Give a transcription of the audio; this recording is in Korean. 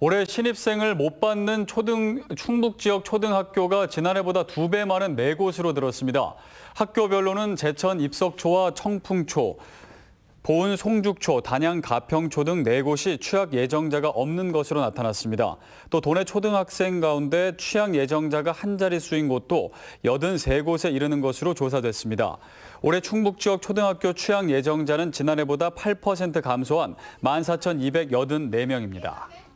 올해 신입생을 못 받는 초등, 충북 지역 초등학교가 지난해보다 두 배 많은 네 곳으로 늘었습니다. 학교별로는 제천 입석초와 청풍초, 보은 송죽초, 단양 가평초 등 네 곳이 취학 예정자가 없는 것으로 나타났습니다. 또 도내 초등학생 가운데 취학 예정자가 한 자릿수인 곳도 83곳에 이르는 것으로 조사됐습니다. 올해 충북 지역 초등학교 취학 예정자는 지난해보다 8% 감소한 14,284명입니다.